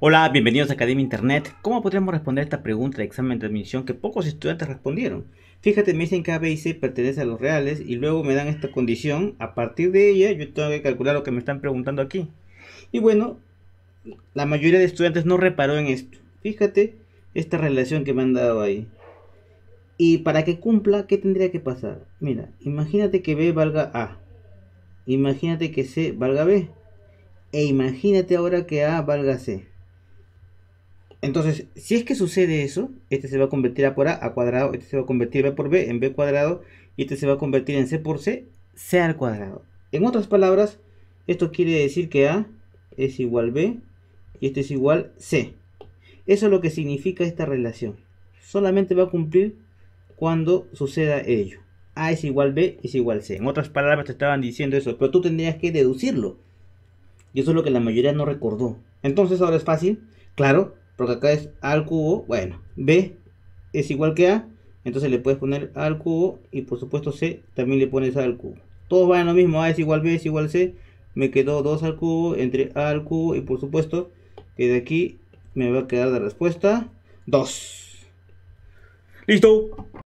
Hola, bienvenidos a Academia Internet. ¿Cómo podríamos responder esta pregunta de examen de admisión que pocos estudiantes respondieron? Fíjate, me dicen que A, B y C pertenecen a los reales y luego me dan esta condición. A partir de ella yo tengo que calcular lo que me están preguntando aquí. Y bueno, la mayoría de estudiantes no reparó en esto. Fíjate esta relación que me han dado ahí. Y para que cumpla, ¿qué tendría que pasar? Mira, imagínate que B valga A. Imagínate que C valga B. E imagínate ahora que A valga C. Entonces, si es que sucede eso, este se va a convertir a por A cuadrado, este se va a convertir a B por B en B cuadrado, y este se va a convertir en C por C, C al cuadrado. En otras palabras, esto quiere decir que A es igual a B y este es igual a C. Eso es lo que significa esta relación. Solamente va a cumplir cuando suceda ello. A es igual B es igual C. En otras palabras te estaban diciendo eso, pero tú tendrías que deducirlo. Y eso es lo que la mayoría no recordó. Entonces ahora es fácil, claro, porque acá es a al cubo, bueno, b es igual que a, entonces le puedes poner al cubo y por supuesto c también le pones a al cubo. Todos van a lo mismo, a es igual b es igual c, me quedó 2 al cubo entre a al cubo y por supuesto que de aquí me va a quedar la respuesta 2. ¡Listo!